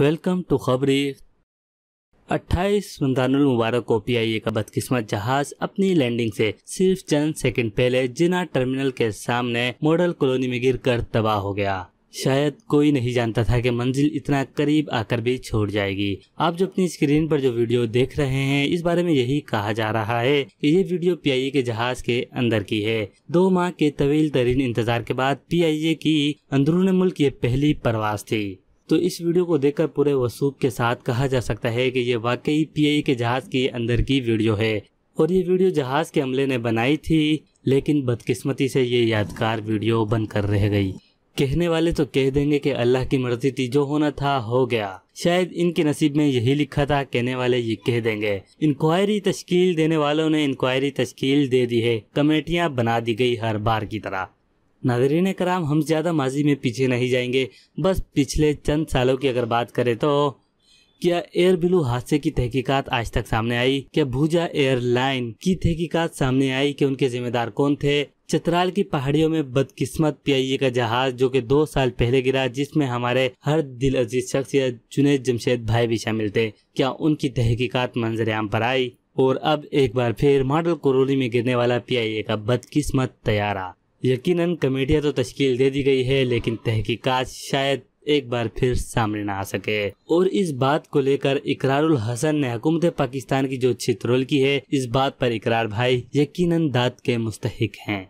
welcome to खबरें 28 रमजानुल मुबारक को ए का बदकिस्मत जहाज अपनी लैंडिंग से सिर्फ चंद सेकंड पहले जिना टर्मिनल के सामने मॉडल कॉलोनी में गिरकर तबाह हो गया शायद कोई नहीं जानता था कि मंजिल इतना करीब आकर भी छोड़ जाएगी आप जो अपनी स्क्रीन पर जो वीडियो देख रहे हैं इस बारे में यही कहा जा रहा है कि ये वीडियो पीआईए के जहाज के अंदर की है दो माह के तवील तरीन इंतजार के बाद पीआईए की अंदरून मुल्क ये पहली परवास थी तो इस वीडियो को देखकर पूरे वसूख के साथ कहा जा सकता है कि ये वाकई पीआई के जहाज के अंदर की वीडियो है और ये वीडियो जहाज के अमले ने बनाई थी लेकिन बदकिस्मती से ये यादगार वीडियो बनकर रह गई कहने वाले तो कह देंगे कि अल्लाह की मर्जी थी जो होना था हो गया शायद इनके नसीब में यही लिखा था कहने वाले ये कह देंगे इंक्वायरी तश्कील देने वालों ने इंक्वायरी तश्कील दे दी है कमेटियां बना दी गई हर बार की तरह नागरीन कराम हम ज़्यादा माजी में पीछे नहीं जाएंगे बस पिछले चंद सालों की अगर बात करें तो क्या एयर ब्लू हादसे की तहकीकात आज तक सामने आई क्या भूजा एयरलाइन की तहकीकात सामने आई कि उनके जिम्मेदार कौन थे चतराल की पहाड़ियों में बदकिस्मत पीआईए का जहाज जो कि दो साल पहले गिरा जिसमें हमारे हर दिल अजीज शख्स या जुनेद जमशेद भाई भी शामिल थे क्या उनकी तहकीकात मंजर आम पर आई और अब एक बार फिर मॉडल कोरोली में गिरने वाला पीआईए का बदकिस्मत तैयारा यकीनन कमेटियां तो तश्कील दे दी गई है लेकिन तहकीकात शायद एक बार फिर सामने न आ सके और इस बात को लेकर इकरारुल हसन ने हुकूमत पाकिस्तान की जो छित्रोल की है इस बात पर इकरार भाई यकीनन दाद के मुस्तक हैं